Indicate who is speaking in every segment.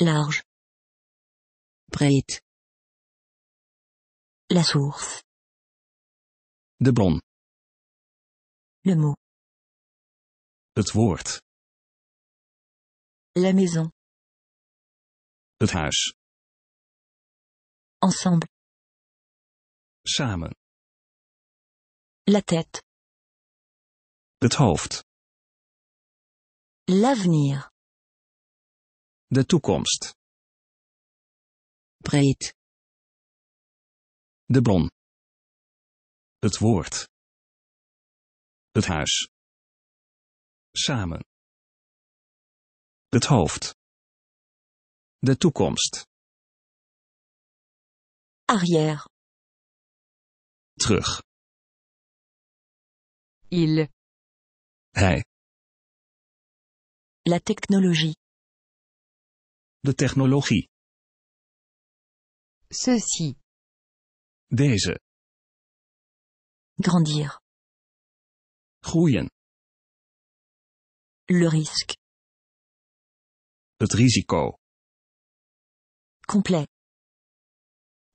Speaker 1: large breed la source de bon. le mot het woord la maison het huis ensemble samen la tête het hoofd l'avenir De toekomst. Breed. De bron. Het woord. Het huis. Samen. Het hoofd. De toekomst. Arrière. Terug. Il. Hij. La technologie. De technologie. Ceci. Deze. Grandir. Groeien. Le risque. Het risico. Complet.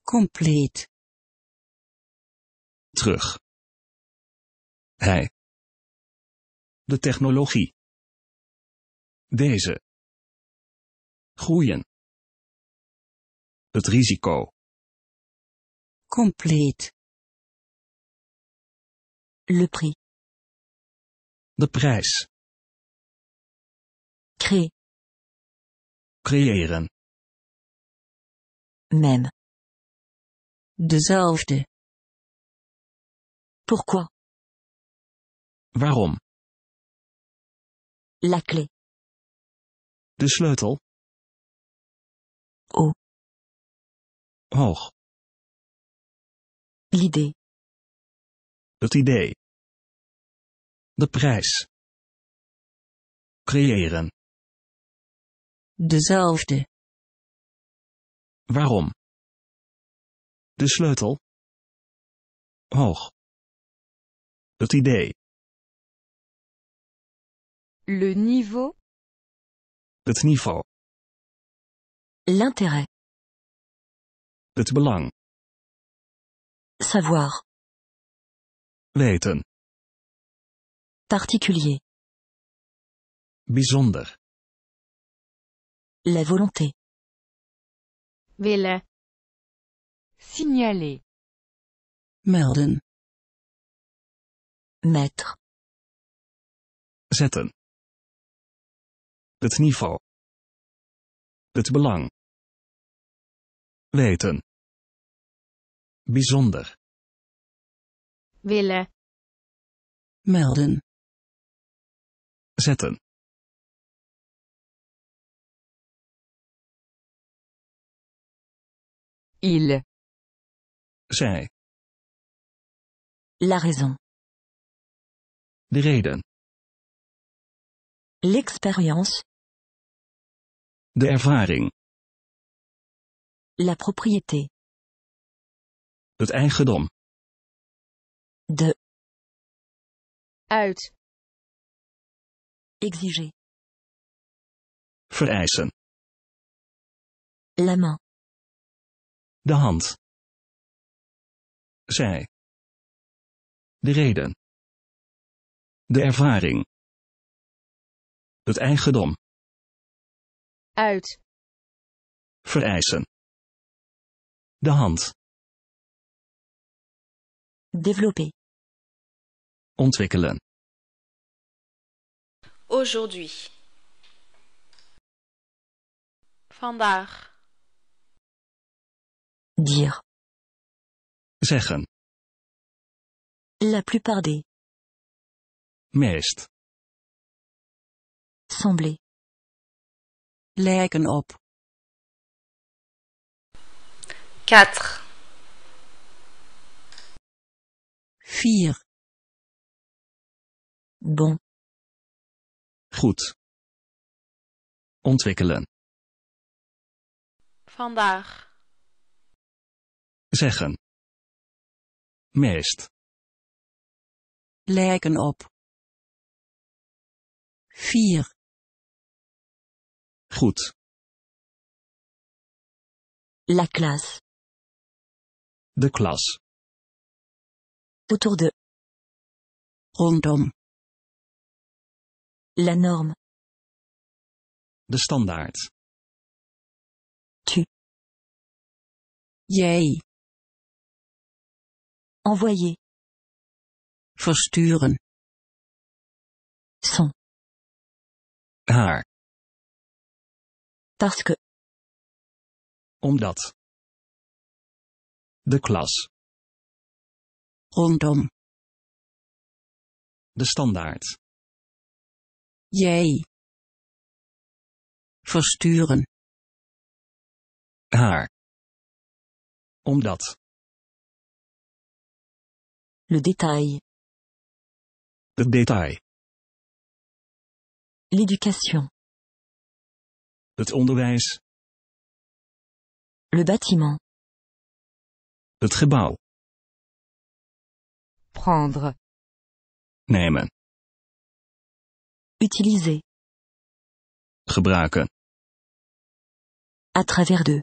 Speaker 1: Compleet. Terug. Hij. De technologie. Deze groeien. Het risico. Compleet. Le prix. De prijs. Cré. Creëren. Men. Dezelfde. Pourquoi? Waarom? La clé. De sleutel haut. Hoog. L'idée. Het idee. De prijs. Creëren. Dezelfde. Waarom? De sleutel. Hoog. Het idee. Le niveau. Het niveau. L'intérêt. Le belang. Savoir. Weten. Particulier. Bijzonder. La volonté. Willen. Signaler. Melden. Mettre. Zetten. Le niveau. Le belang. weten. Bijzonder. Willen. Melden. Zetten. Il. Zij. La raison. De reden. L'expérience. De ervaring. La propriété. Het eigendom. De. Uit. Exiger. Vereisen. La main. De hand. Zij. De reden. De ervaring. Het eigendom. Uit. Vereisen. De hand. Développer. Ontwikkelen. Aujourd'hui. Vandaag. Dire. Zeggen. La plupart des. Meest. Sembler. Lijken op vier. Bon. Goed. Ontwikkelen. Vandaag. Zeggen. Meest. Lijken op. Vier. Goed. La classe. De klas. Autour de. Rondom. La norme. De standaard. Tu. Jij. Envoyer. Versturen. Son. Haar. Parce que. Omdat. De klas. Rondom. De standaard. Jij. Versturen. Haar. Omdat. Le détail. Het detail. L'éducation. Het onderwijs. Le bâtiment. Het gebouw. Prendre. Nemen. Utiliser. Gebruiken. À travers de.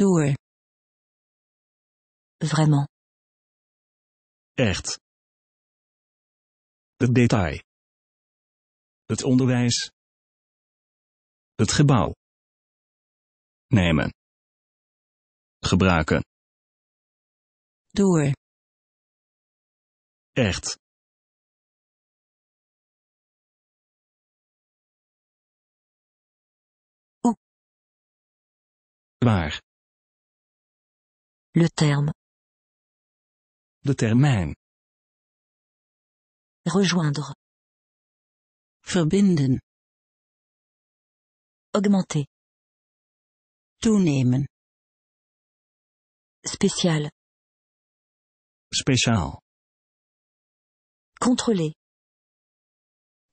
Speaker 1: Door. Vraiment. Echt. Het detail. Het onderwijs. Het gebouw. Nemen gebruiken. Door. Echt. Waar. Le terme. De termijn. Rejoindre. Verbinden. Augmenter. Toenemen. Spécial. Speciaal. Contrôler.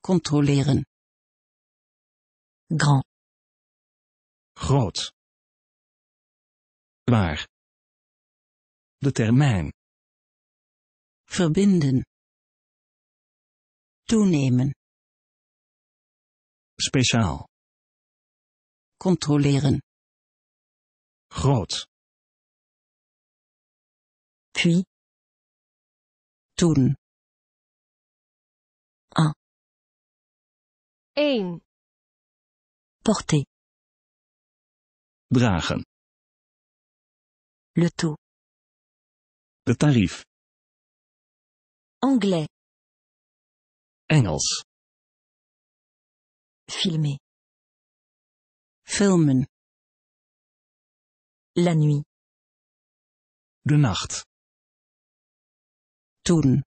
Speaker 1: Controleren. Grand. Groot. Waar. De termijn. Verbinden. Toenemen. Speciaal. Controleren. Groot. puis tourne un porter dragen le taux Le tarif. anglais Engels filmer filmen la nuit de nacht Toen.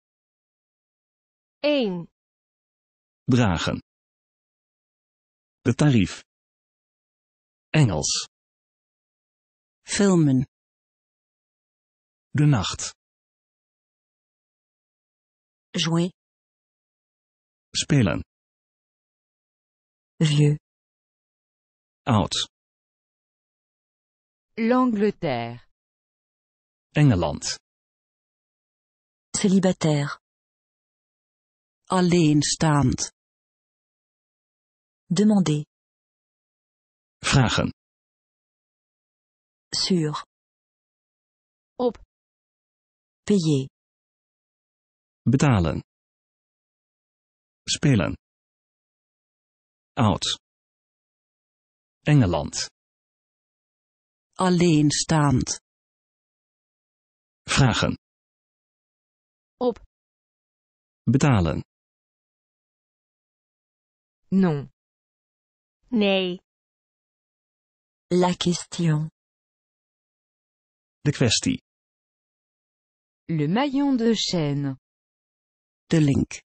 Speaker 1: 1. Dragen. De tarief. Engels. Filmen. De nacht. Jouer. Spelen. Vieux. Oud. L'Angleterre. Engeland. Célibataire. Alleenstaand. Demander. Vragen. Sur. Op. Payer. Betalen. Spelen. Oud. Engeland. Alleenstaand. Vragen betalen. Non. Nee. La question. De kwestie. Le maillon de chaîne. De link.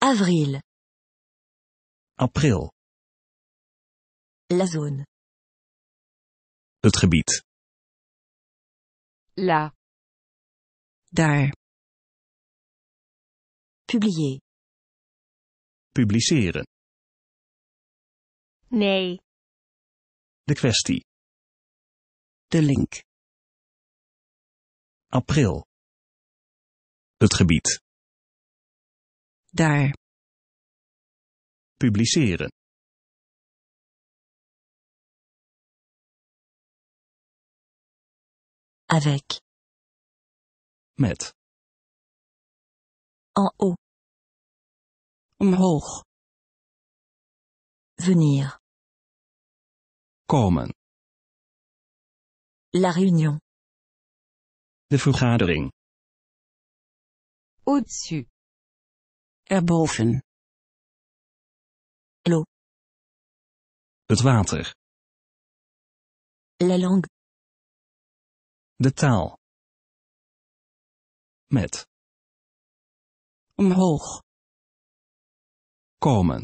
Speaker 1: Avril. April. La zone. Het gebied. La. Daar. Publier. Publiceren. Nee. De kwestie. De link. April. Het gebied. Daar. Publiceren. Avec. Met. En haut. Omhoog. Venir. Komen. La réunion. De vergadering. Au-dessus. Erboven. L'eau. Het water. La langue. De taal. Met omhoog komen.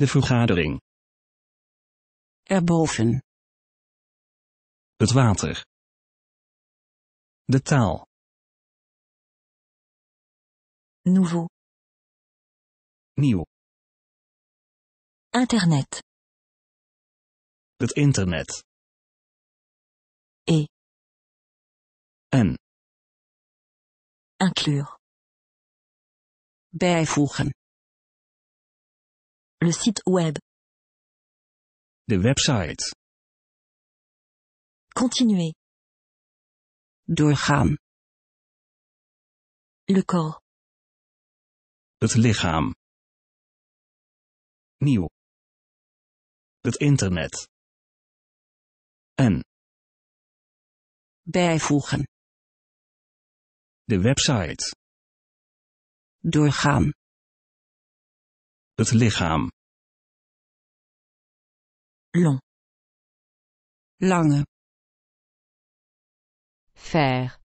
Speaker 1: De vergadering. Erboven. Het water. De taal. Nouveau. Nieuw. Internet. Het internet. E. En. Inclure bijvoegen. Le site web. De website. Continuer. Doorgaan. Le corps. Het lichaam. Nieuw. Het internet. En. Bijvoegen. De website doorgaan. Het lichaam. Long. Lange. Faire.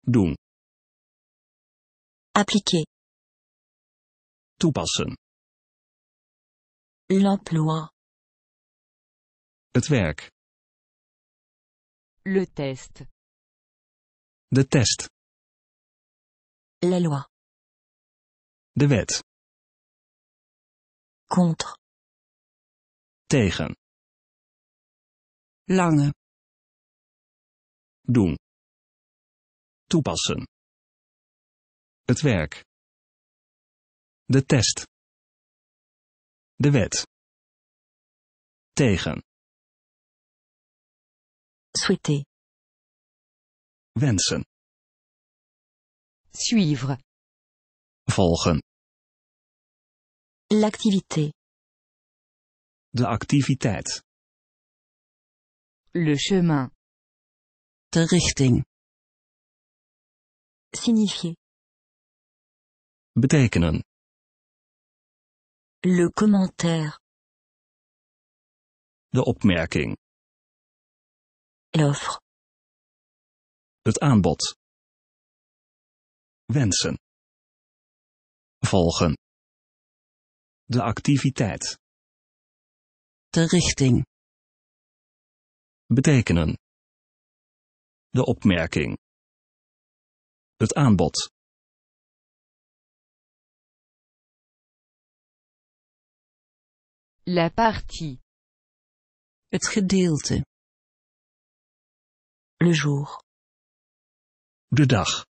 Speaker 1: Doen. Appliquer. Toepassen. L'emploi. Het werk. Le test. De test. La loi. De wet. Contre. Tegen. Lange. Doen. Toepassen. Het werk. De test. De wet. Tegen. Souhaiter. Wensen. Suivre volgen. L'activité. De activiteit. Le chemin. De richting. Signifier. Betekenen. Le commentaire. De opmerking. L'offre. Het aanbod. Wensen volgen. De activiteit. De richting. Betekenen. De opmerking. Het aanbod. La partie. Het gedeelte. Le jour. De dag.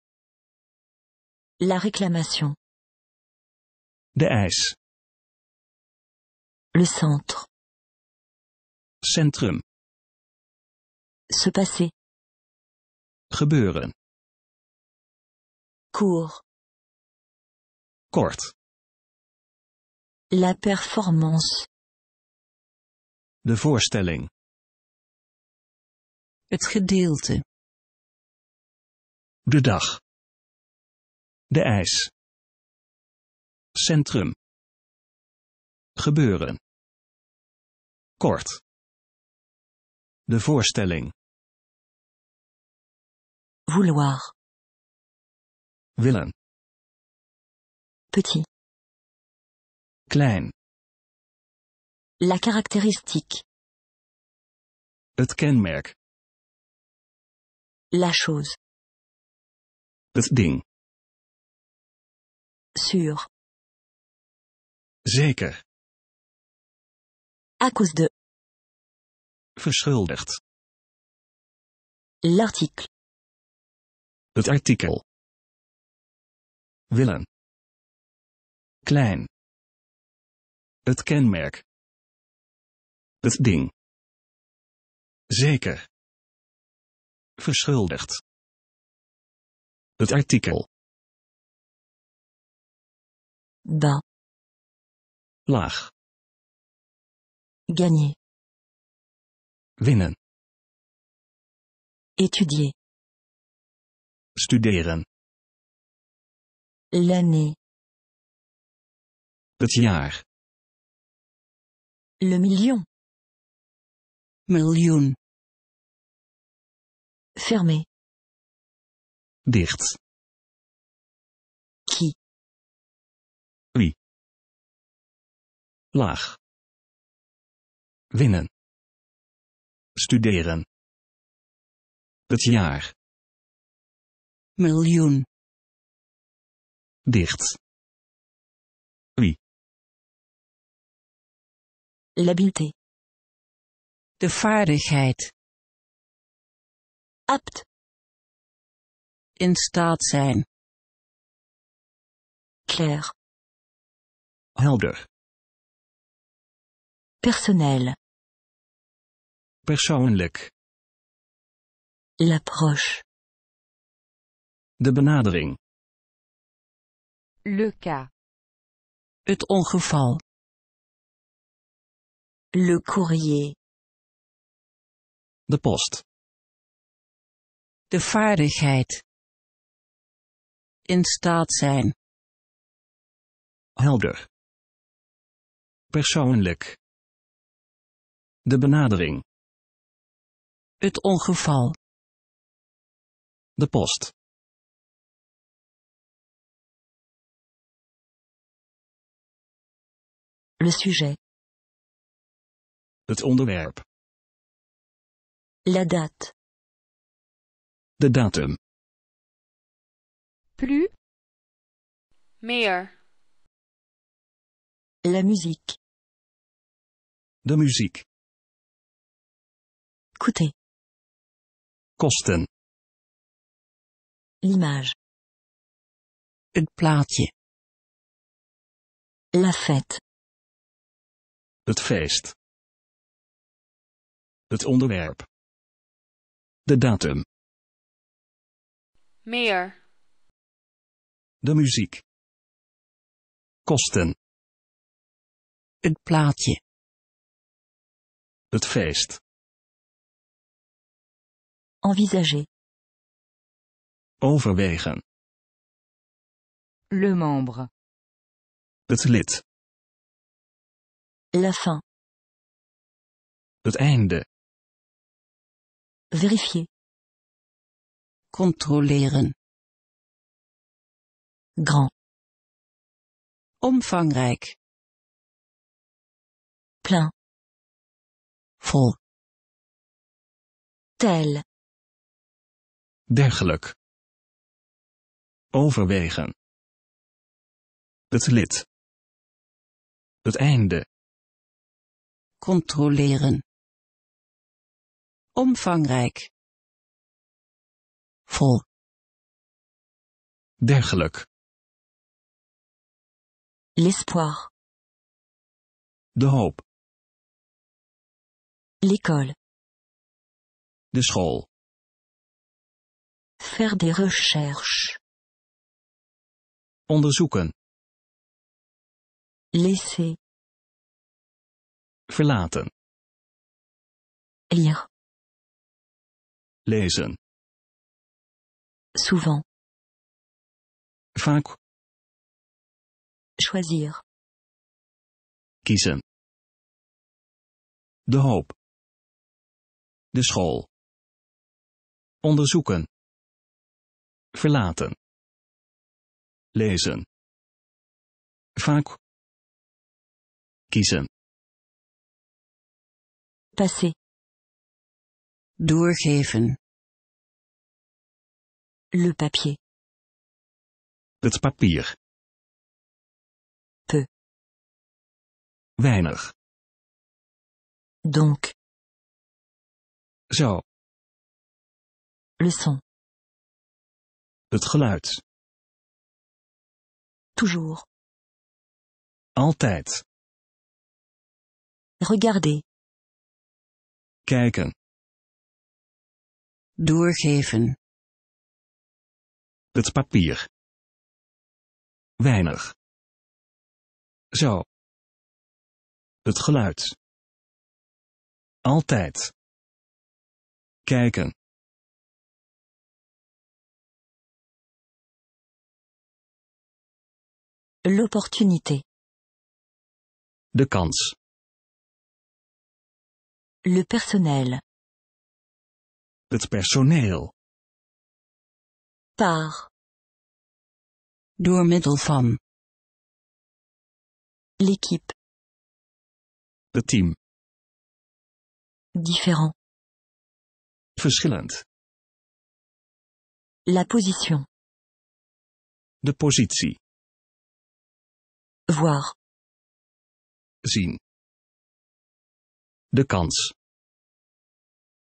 Speaker 1: La réclamation. De ijs. Le centre. Centrum. Se passer. Gebeuren. Court. Kort. La performance. De voorstelling. Het gedeelte. De dag. De ijs. Centrum. Gebeuren. Kort. De voorstelling. Vouloir. Willen. Petit. Klein. La caractéristique. Het kenmerk. La chose. Het ding. Sûr. Zeker. À cause de. Verschuldigd. L'article. Het artikel. Willen. Klein. Het kenmerk. Het ding. Zeker. Verschuldigd. Het artikel. Dat laag. Gagner. Winnen. Étudier. Studeren. L'année. Het jaar. Le million. Miljoen. Fermé. Dicht. Qui. Wie laag. Winnen. Studeren. Het jaar. Miljoen. Dicht. Wie. L'habileté. De vaardigheid. Apt. In staat zijn. Clair. Helder. Personnel. Persoonlijk. L'approche. De benadering. Le cas. Het ongeval. Le courrier. De post. De vaardigheid. In staat zijn. Helder. Persoonlijk. De benadering. Het ongeval. De post. Le sujet. Het onderwerp. La date. De datum. Plus. Meer. La musique. De muziek. Kosten. L'image. Het plaatje. La fête. Het feest. Het onderwerp. De datum. Meer. De muziek. Kosten. Het plaatje. Het feest. Envisager. Overwegen. Le membre. Het lid. La fin. Het einde. Vérifier. Controleren. Grand. Omvangrijk. Plein. Vol. Tel. dergelijk. Overwegen. Het lid. Het einde. Controleren. Omvangrijk. Vol. Dergelijk. L'espoir. De hoop. L'école. De school. Faire des recherches. Onderzoeken. Laisser. Verlaten. Lire. Lezen. Souvent. Vaak. Choisir. Kiezen. De hoop. De school. Onderzoeken verlaten. Lezen. Vaak. Kiezen. Passer. Doorgeven. Le papier. Het papier. Peu. Weinig. Donc. Zo. Le son. Het geluid. Toujours. Altijd. Regarder. Kijken. Doorgeven. Het papier. Weinig. Zo. Het geluid. Altijd. Kijken. L'opportunité. De kans. Le personnel. Het personeel. Par. Door middel van. L'équipe. team. Différent. Verschillend. La position. De positie. Voir. Zien. De kans.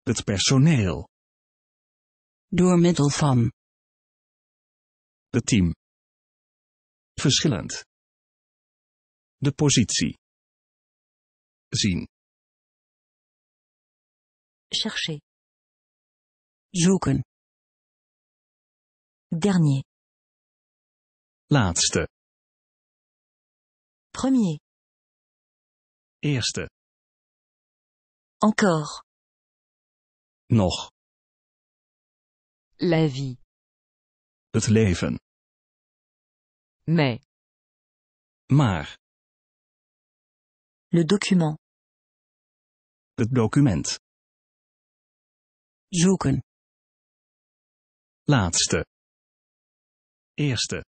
Speaker 1: Het personeel. Door middel van. Het team. Verschillend. De positie. Zien. Chercher. Zoeken. Dernier. Laatste. Premier. Eerste. Encore. Nog. La vie. Het leven. Mais. Maar. Le document. Het document. Zoeken. Laatste. Eerste.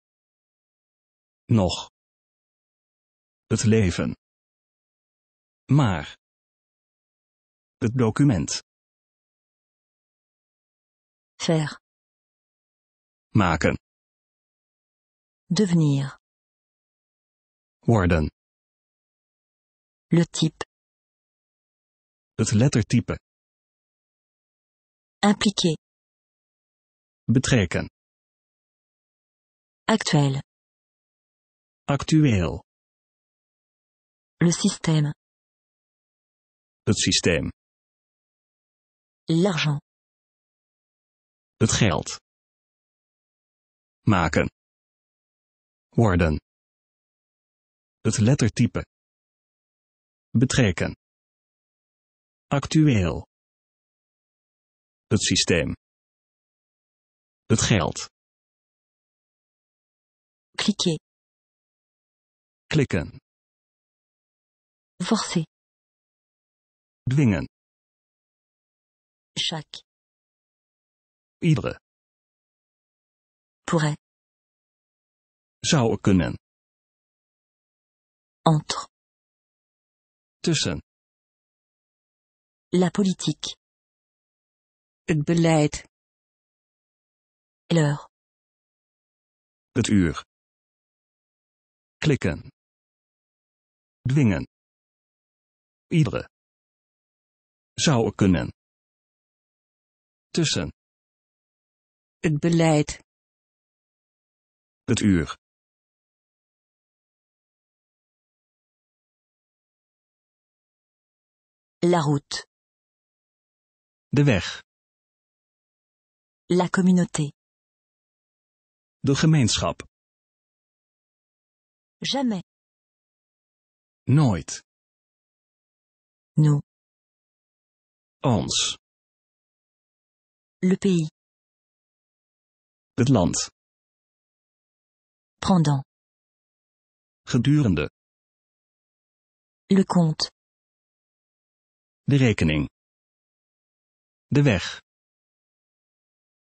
Speaker 1: Nog. Het leven. Maar. Het document. Faire. Maken. Devenir. Worden. Le type. Het lettertype. Impliquer. Betrekken. Actueel. Actueel. Le système. Het systeem. L'argent. Het geld. Maken. Worden. Het lettertype. Betrekken. Actueel. Het systeem. Het geld. Klikken. Klikken forcer, dwingen, chaque, iedere, pourrait, zou kunnen, entre, tussen, la politique, het beleid, l'heure, het uur, klikken, dwingen, iedere. Zou kunnen. Tussen. Het beleid. Het uur. La route. De weg. La communauté. De gemeenschap. Jamais. Nooit. Nous. Ons. Le pays. Het land. Pendant. Gedurende. Le compte. De rekening. De weg.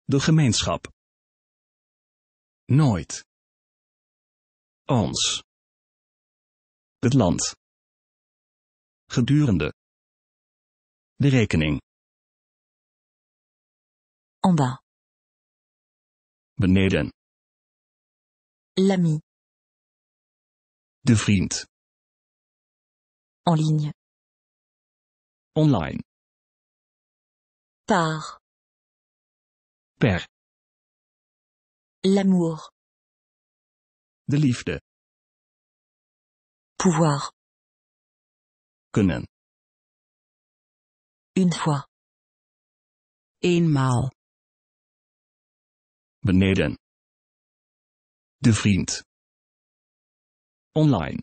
Speaker 1: De gemeenschap. Nooit. Ons. Het land. Gedurende de rekening. En bas. Beneden. L'ami. De vriend. En ligne. Online. Par. Per. L'amour. De liefde. Pouvoir. Kunnen. Une fois. Eenmaal. Beneden. De vriend. Online.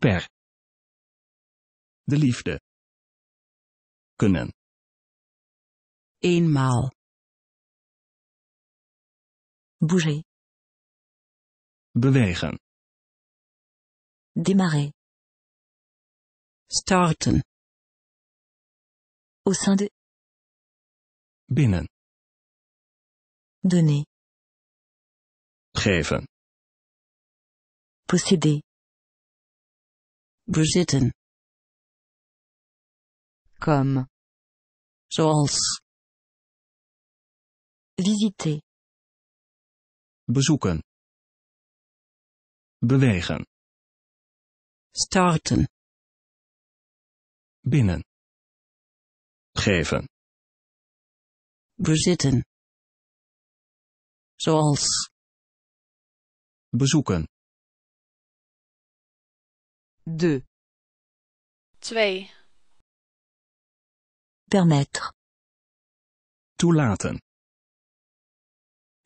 Speaker 1: Per. De liefde. Kunnen. Eenmaal. Bouger. Bewegen. Démarrer. Starten. Au sein de. Binnen. Donner. Geven. Posséder. Bezitten. Comme. Zoals. Visiter. Bezoeken. Bewegen. Starten. Binnen geven. Bezitten. Zoals. Bezoeken. De. Twee. Permettre. Toelaten.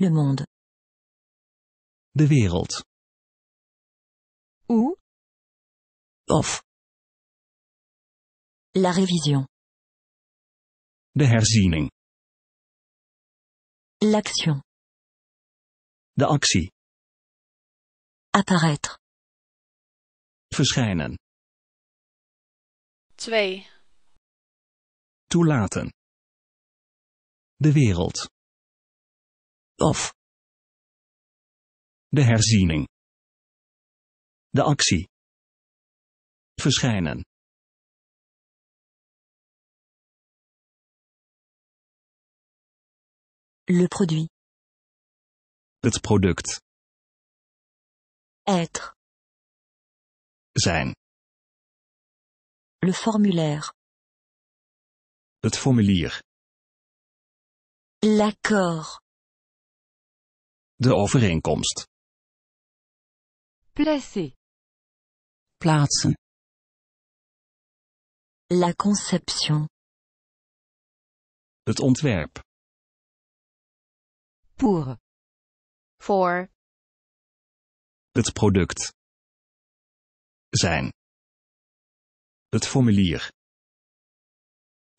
Speaker 1: Le monde. De wereld. Ou. Of. La révision. De herziening. L'action. De actie. Apparaître. Verschijnen. 2. Toelaten. De wereld. Of. De herziening. De actie. Verschijnen. Le produit. Het product. Être. Zijn. Le formulaire. Het formulier. L'accord. De overeenkomst. Placer. Plaatsen. La conception. Het ontwerp pour. Voor. Het product. Zijn. Het formulier.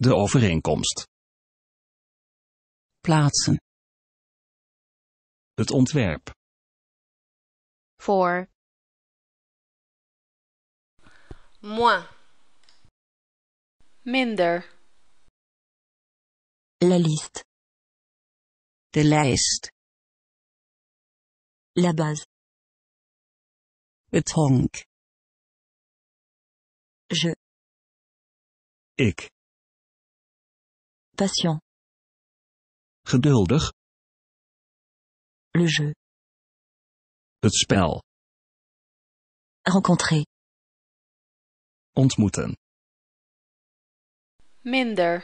Speaker 1: De overeenkomst. Plaatsen. Het ontwerp. Voor. Moins. Minder. La liste. De lijst. La base. Het honk. Je. Ik. Patient. Geduldig. Le jeu. Het spel. Rencontrer. Ontmoeten. Minder.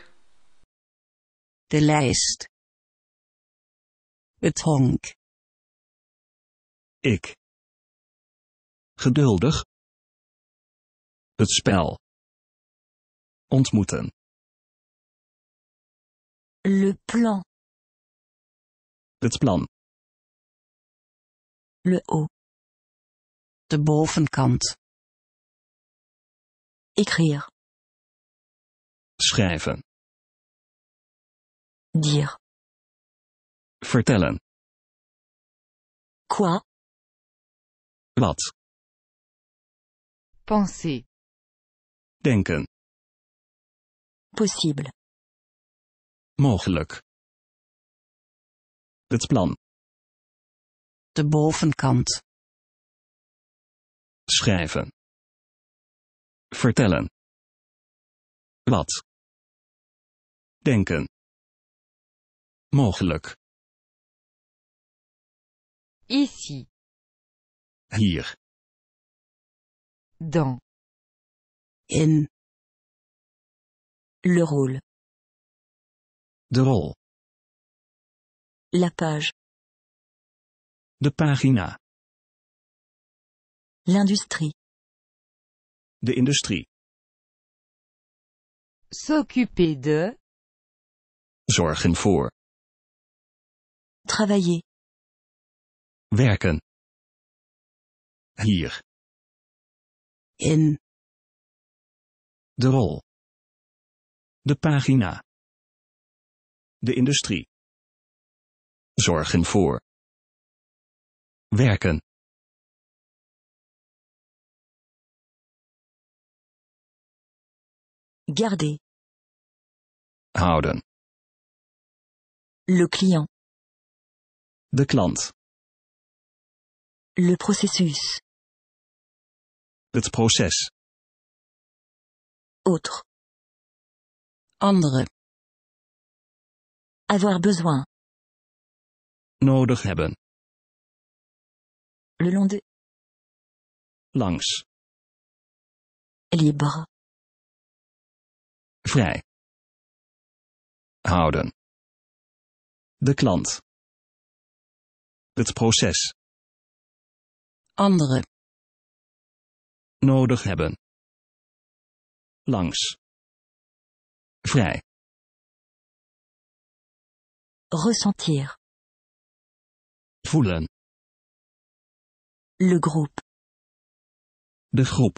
Speaker 1: De lijst betonk. Ik. Geduldig. Het spel. Ontmoeten. Le plan. Het plan. Le haut. De bovenkant. Écrire. Schrijven. Dire. Vertellen. Quoi? Wat? Penser. Denken. Possible. Mogelijk. Het plan. De bovenkant. Schrijven. Vertellen. Wat? Denken. Mogelijk. Ici. Hier. Dans. In. Le rôle. De rôle, La page. De pagina. L'industrie. De industrie. S'occuper de. Zorgen voor. Travailler. werken. Hier. In. De rol. De pagina. De industrie. Zorgen voor. Werken. Garder. Houden. Le client. De klant. Le processus. Het proces. Autre. Andere. Avoir besoin. Nodig hebben. Le long Langs. Libre. Vrij. Houden. De klant. Het proces andere nodig hebben langs vrij ressentir voelen le groupe de groep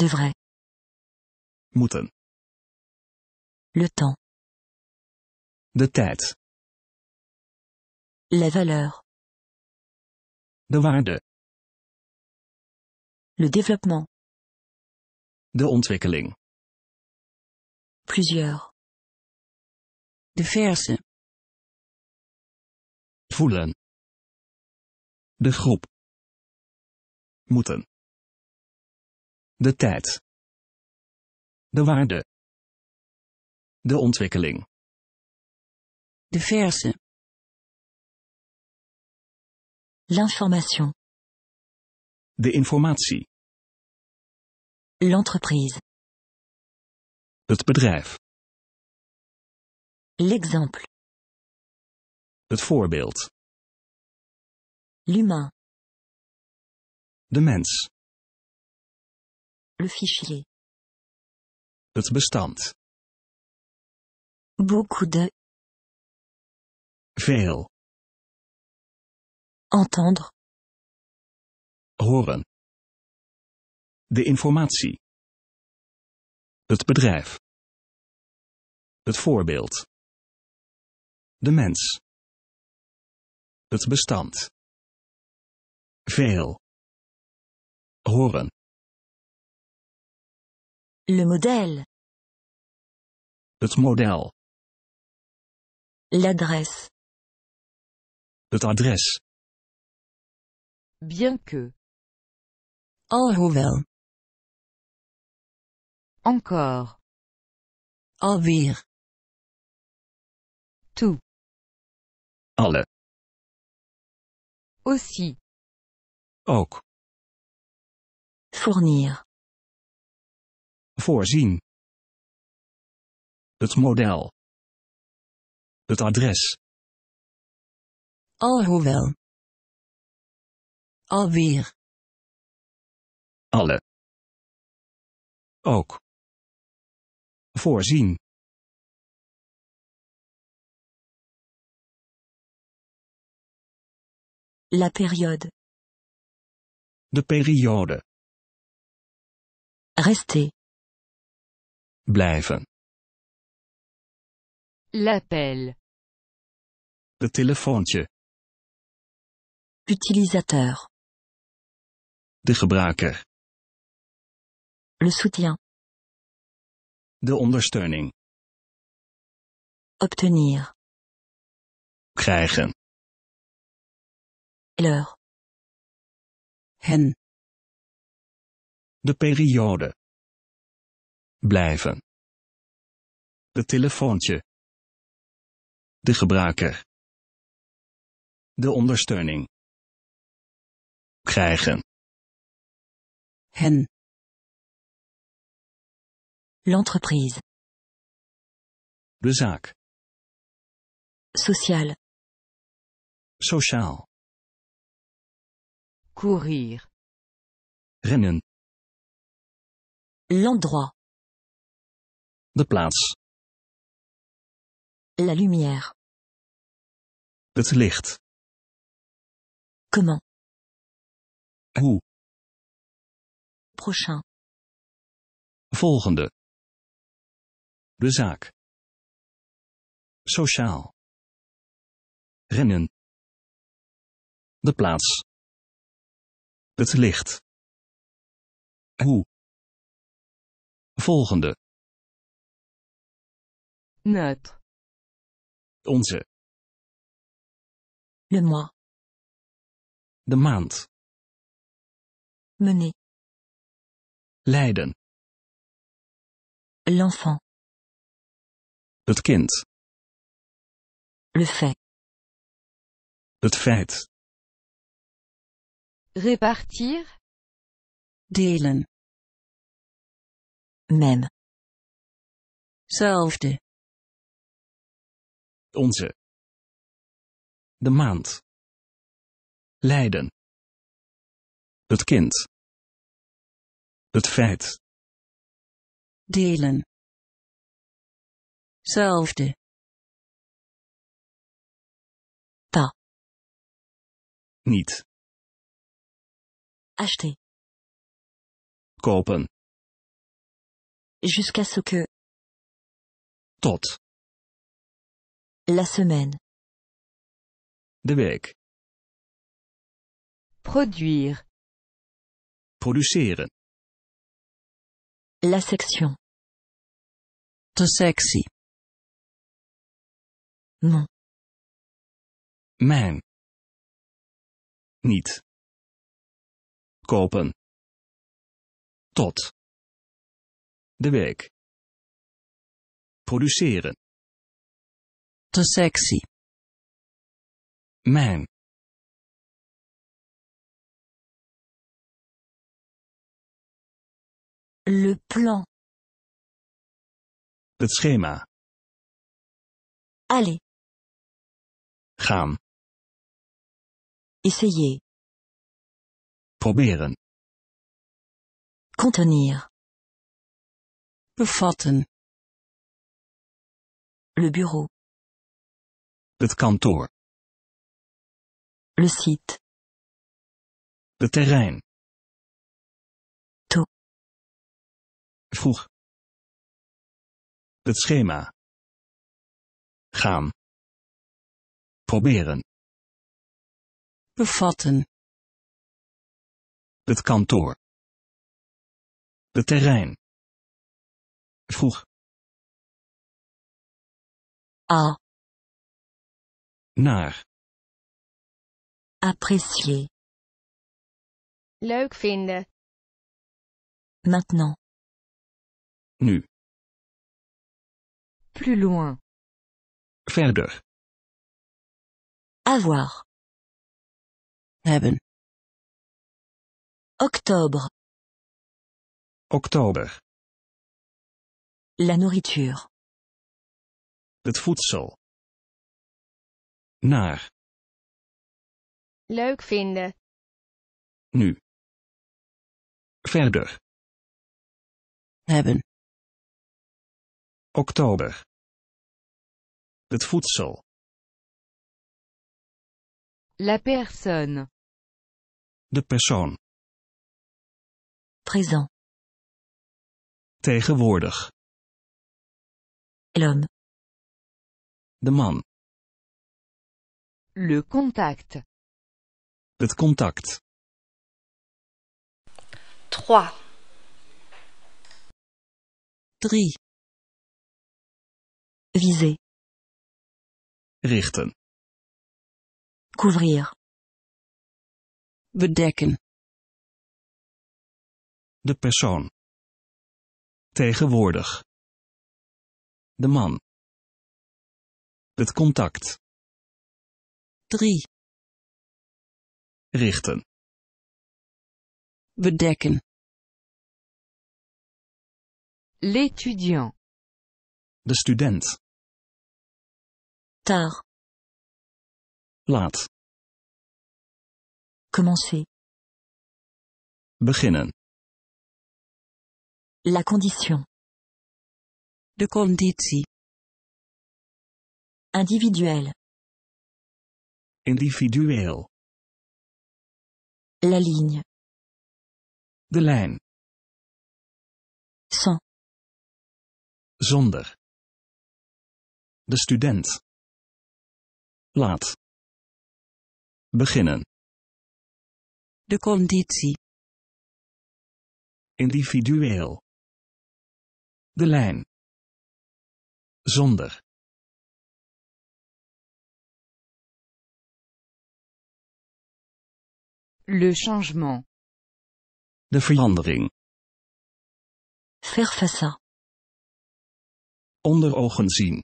Speaker 1: devrait moeten le temps de tijd la valeur de waarde. De ontwikkeling. Plusieurs. De verse. Voelen. De groep. Moeten. De tijd. De waarde. De ontwikkeling. De verse. L'information. De informatie. L'entreprise. Het bedrijf. L'exemple. Het voorbeeld. L'humain. De mens. Le fichier. Het bestand. Beaucoup de. Veel. Entendre. Horen. De informatie. Het bedrijf. Het voorbeeld. De mens. Het bestand. Veel. Horen. Le modèle. Het model. L'adresse. Het adres. Bien que. Alhoewel. Encore. Alweer. Tout. Alle. Aussi. Ook. Fournir. Voorzien. Het model. Het adres. Alhoewel. alweer. Alle. Ook. Voorzien. La période. De periode. Rester. Blijven. L'appel. De telefoontje. Utilisateur. De gebruiker. Le soutien. De ondersteuning. Obtenir. Krijgen. Leur. Hen. De periode. Blijven. de telefoontje. De gebruiker. De ondersteuning. Krijgen. L'entreprise. De zaak. Social. Social. Courir. Rennen. L'endroit. De plaats. La lumière. Het licht. Comment? Hoe? prochain. Volgende. De zaak. Sociaal. Rennen. De plaats. Het licht. Hoe. Volgende. Notre. Onze. Le mois. De maand. Mener. Lijden. L'enfant. Het kind. Le fait. Het feit. Repartir. Delen. Mem. Zelfde. Onze. De maand. Leiden. Het kind. Het feit. Delen. Zelfde. Ta. Niet. Acheter. Kopen. Jusqu'à ce que. Tot. La semaine. De week. Produire. Produceren. La section. Te sexy. Non. Mijn. Niet. Kopen. Tot. De week. Produceren. Te sexy. Mijn. Le plan. Het schema. Allez. Gaan. Essayer. Proberen. Contenir. Bevatten. Le bureau. Het kantoor. Le site. Het terrein. vroeg. Het schema. Gaan. Proberen. Bevatten. Het kantoor. Het terrein. Vroeg. A. Naar. Apprécier. Leuk vinden. Maintenant. Nu. Plus loin. Verder. Avoir. Hebben. Octobre. Oktober. La nourriture. Het voedsel. Naar. Leuk vinden. Nu. Verder. Hebben. Oktober. Het voedsel. La personne. De persoon. Présent. Tegenwoordig. L'homme. De man. Le contact. Het contact. 3. 3. Viser. Richten. Couvrir. Bedekken. De persoon. Tegenwoordig. De man. Het contact. 3. Richten. Bedekken. L'étudiant. De student. Tard. Laat. Commencer. Beginnen. La condition. De conditie. Individuel. Individueel. La ligne. De lijn. Sans. Zonder. De student. Laat. Beginnen. De conditie. Individueel. De lijn. Zonder. Le changement. De verandering. Faire face à. Onder ogen zien.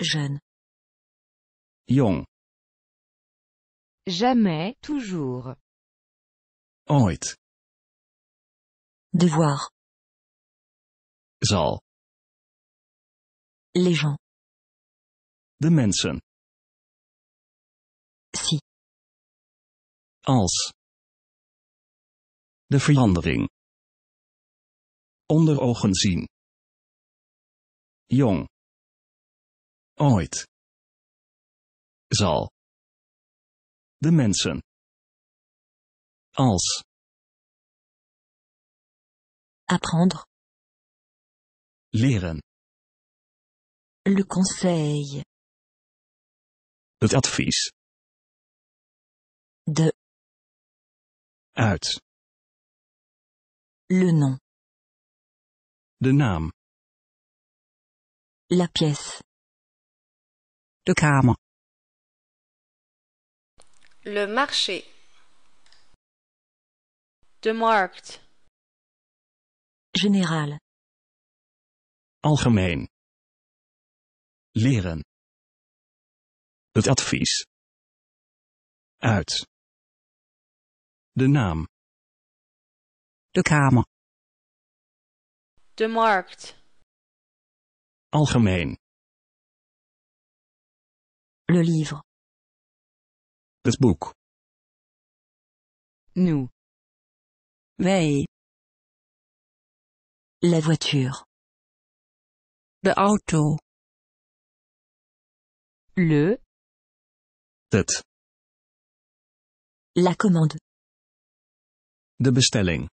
Speaker 1: Jeune. Jong. Jamais, toujours. Ooit. Devoir. Zal. Les gens. De mensen. Si. Als. De verandering. Onder ogen zien. Jong. Ooit. Zal. De mensen. Als. Apprendre. Leren. Le conseil. Het advies. De. Uit. Le nom. De naam. La pièce de kamer. Le marché. De markt. generaal, Algemeen. Leren. Het advies. Uit. De naam. De kamer. De markt. Algemeen. Le livre. the book. Nous. mais La voiture. The auto. Le. Tête. La commande. De bestelling.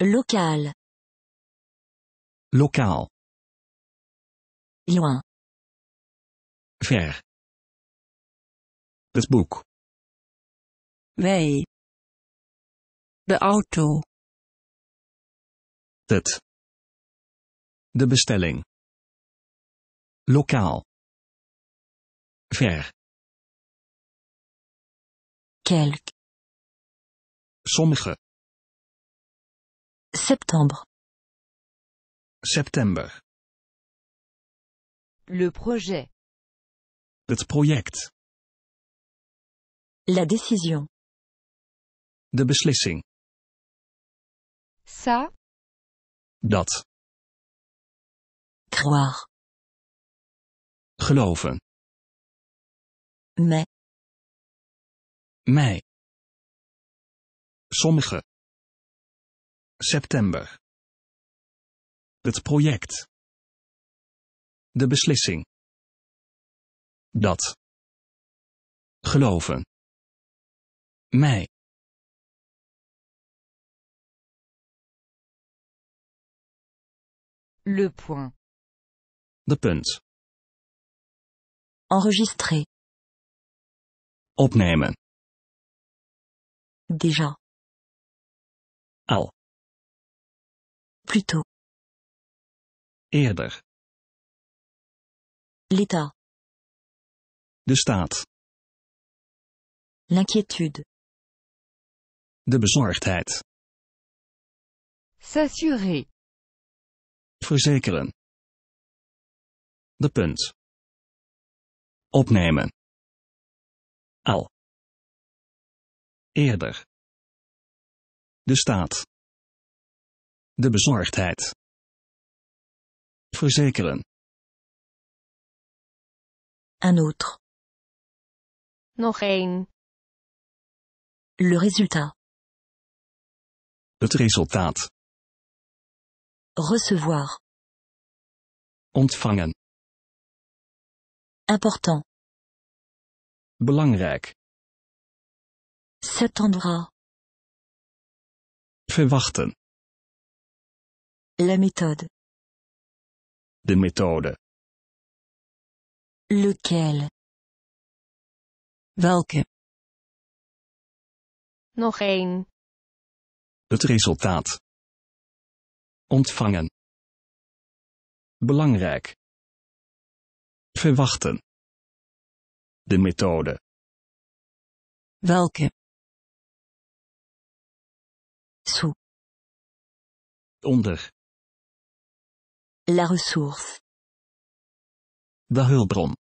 Speaker 1: Local. Local. Loin. Ver. Het boek. Wij. De auto. Het. De bestelling. Lokaal. Ver. Kelk. Sommige. Septembre. September. Le projet. Het project. La décision. De beslissing. Ça. Dat. Croire. Geloven. Mais. Mei. Sommige. September. Het project. De beslissing. Dat. Geloven. Mij. Le point. De punt. Enregistrer. Opnemen. Déjà. Al. Plutôt. Eerder. L'état. De staat. L'inquiétude. De bezorgdheid. S'assurer. Verzekeren. De punt. Opnemen. Al. Eerder. De staat. De bezorgdheid. Verzekeren. Een autre. Nog één. Le résultat. Recevoir. Ontvangen. Important. Belangrijk. Cet endroit. Verwachten. La méthode. De methode. Lequel. Welke? Nog één. Het resultaat. Ontvangen. Belangrijk. Verwachten. De methode. Welke? Sous. Onder. La ressource. De hulpbron.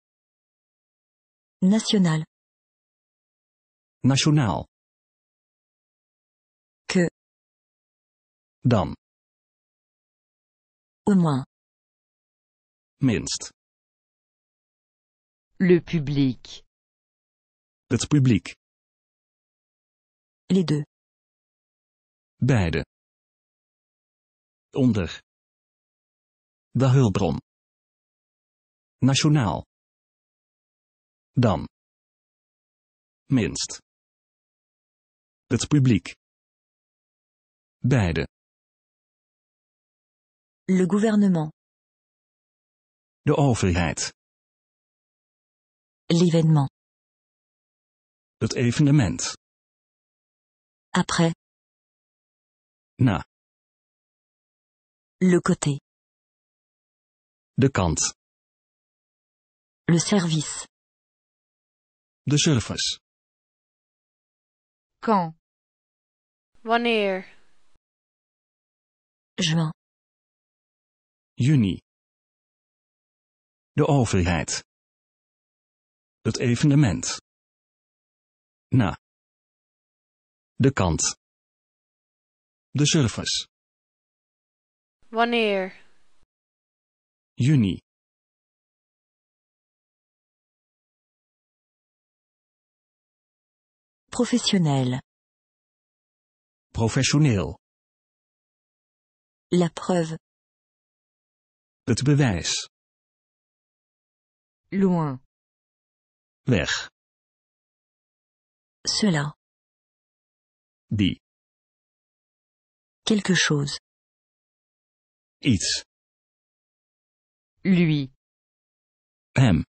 Speaker 1: Nationaal. Nationaal. Que. Dan. Au Minst. Le public. Het publiek. Les deux. Beide. Onder. De hulpbron. Nationaal. Dan. Minst. Het publiek. Beide. Le gouvernement. De overheid. L'événement. Het evenement. Après. Na. Le côté. De kant. Le service. De service. Quand? Wanneer? Juin. Juni. De overheid. Het evenement. Na. De kant. De service. Wanneer? Juni. Professionnel. Professionnel. La preuve. Het bewijs. Loin. Weg. Cela. Dit. Quelque chose. Iets. Lui. m.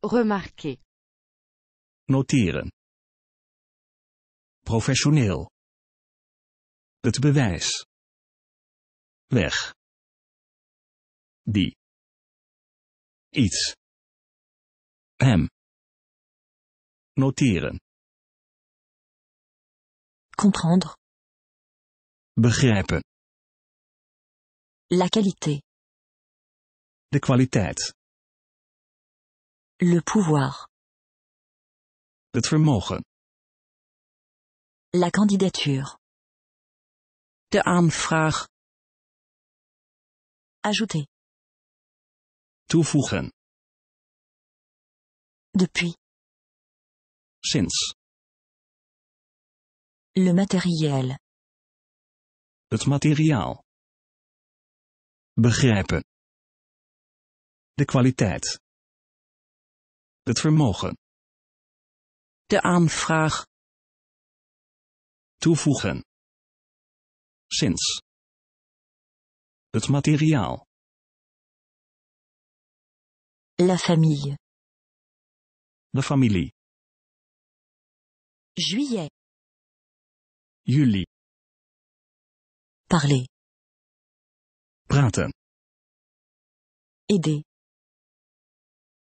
Speaker 1: Remarquez. Noteren. Professioneel. Het bewijs. Weg. Die. Iets. Hem. Noteren. Comprendre. Begrijpen. La qualité. De kwaliteit. Le pouvoir. Het vermogen. La candidature. De aanvraag. Ajouter. Toevoegen. Depuis. Sinds. Le matériel. Het materiaal. Begrijpen. De kwaliteit. Het vermogen. De aanvraag. Toevoegen. Sinds. Het materiaal. La famille. De familie. Juillet. Juli. Parler. Praten. Aider.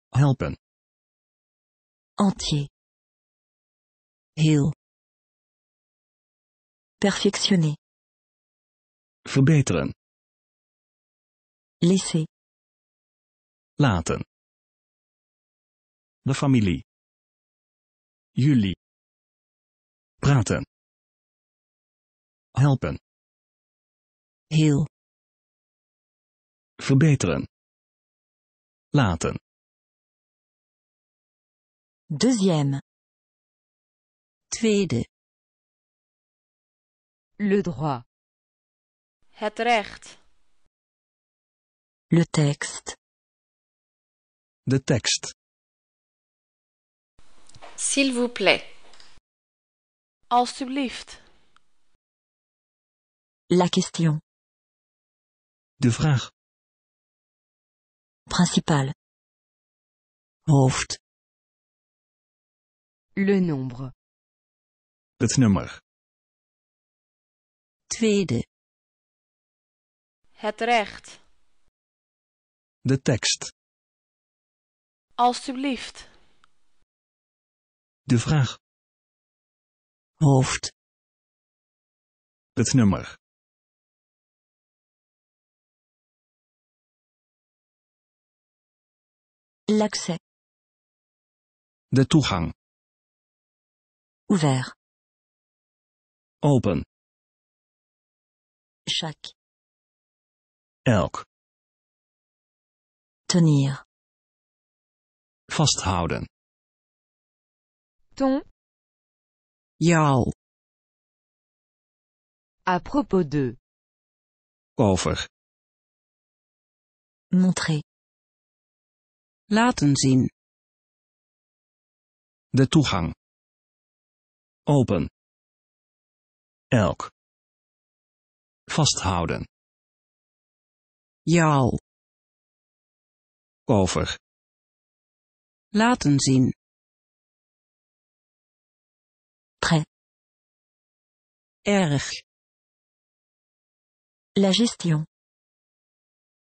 Speaker 1: Helpen. Entier. Heel. Perfectionner. Verbeteren. Laisser. Laten. De familie. Jullie. Praten. Helpen. Heel. Verbeteren. Laten. Deuxième. Le droit. Het recht. Le texte. De S'il vous plaît. Alsjeblieft. La question. De vraag. Principal. Le nombre. Het nummer. Tweede. Het recht. De tekst. Alsjeblieft. De vraag. Hoofd. Het nummer. L'accès. De toegang. Ouvert. Open. Chaque. Elk. Tenir. Vasthouden. Ton. Jou. À propos de. Over. Montrer. Laten zien. De toegang. Open elk. Vasthouden. Jaal. Over. Laten zien. Prêt. Erg. La gestion.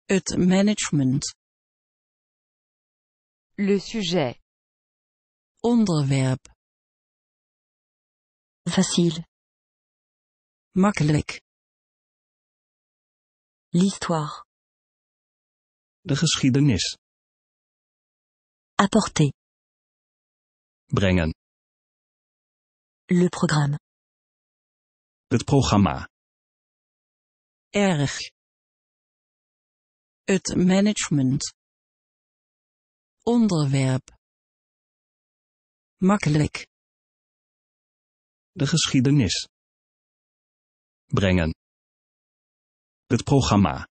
Speaker 1: Het management. Le sujet. Onderwerp. Facile. Makkelijk. L'histoire. De geschiedenis. Apporter. Brengen. Le programme. Het programma. Erg. Het management. Onderwerp. Makkelijk. De geschiedenis brengen. Het programma.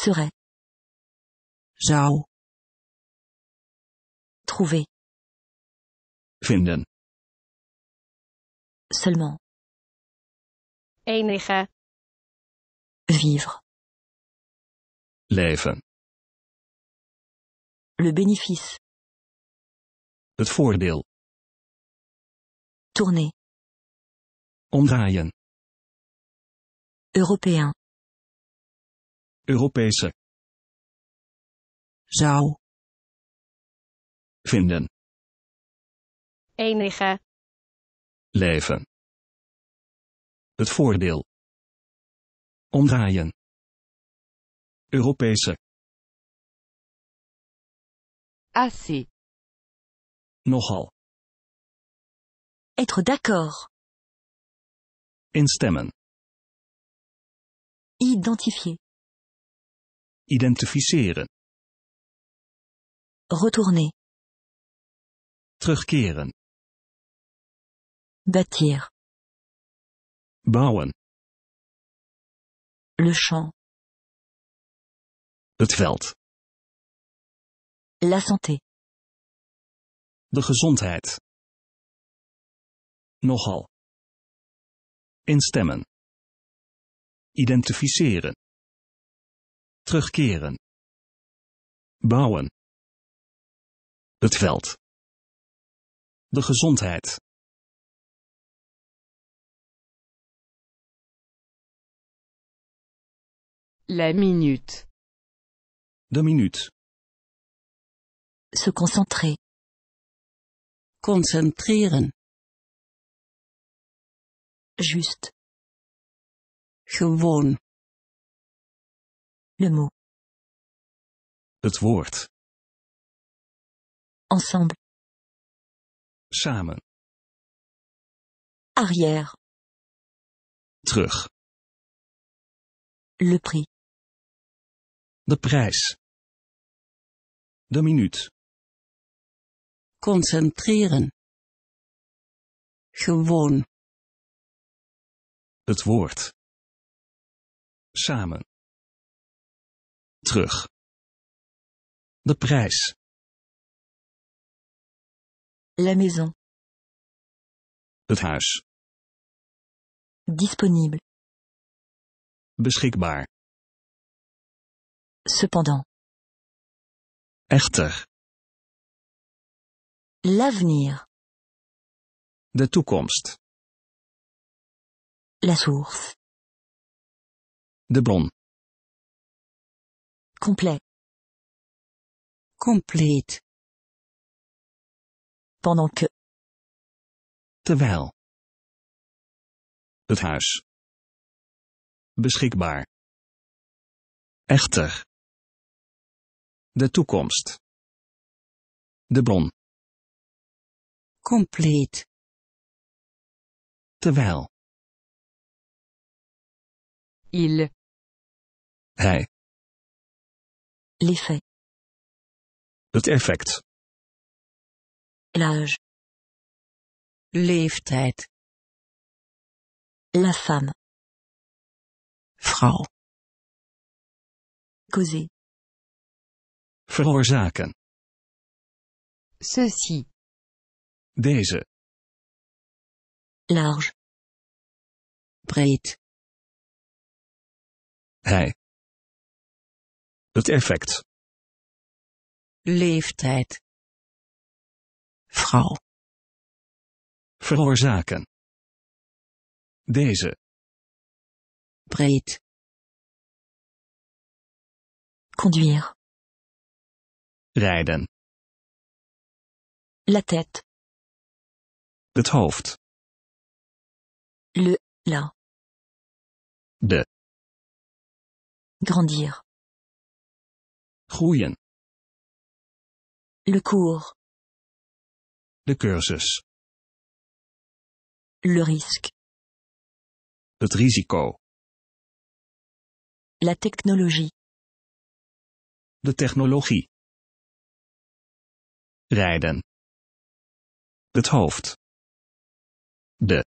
Speaker 1: Serait. Zou. Trouver. Vinden. Seulement. Enige. Vivre. Leven. Le bénéfice. Het voordeel. Tourner. Omdraaien. Européen. Europese. Zou. Vinden. Enige. Leven. Het voordeel. Omdraaien. Europese. Assez. Nogal. Être d'accord. Instemmen. Identifier. Identificeren. Retourner. Terugkeren. Bâtir. Bouwen. Le champ. Het veld. La santé. De gezondheid. Nogal. Instemmen. Identificeren. Terugkeren. Bouwen. Het veld. De gezondheid. La minute. De minuut. Se concentrer. Concentreren. Just. Gewoon. Le mot. Het woord. Ensemble. Samen. Arrière. Terug. Le prix. De prijs. De minuut. Concentreren. Gewoon. Het woord. Samen. Terug. De prijs. La maison. Het huis. Disponible. Beschikbaar. Cependant. Echter. L'avenir. De toekomst. La source. De bron. Complet. Compleet. Pendant que. Terwijl. Het huis. Beschikbaar. Echter. De toekomst. De bron. Compleet. Terwijl. Il. Hij. L'effet. Het effect. L'âge. Leeftijd. La femme. Vrouw. Causer. Veroorzaken. Ceci. Deze. Large. Breed. Hij. Het effect. Leeftijd. Vrouw. Veroorzaken. Deze. Breed. Conduire. Rijden. La tête. Het hoofd. Le, la. De. Grandir. Groeien. Le cours. De cursus. Le risque. Het risico. La technologie. De technologie. Rijden. Het hoofd. De.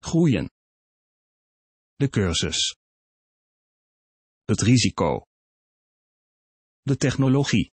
Speaker 1: Groeien. De cursus. Het risico. De technologie.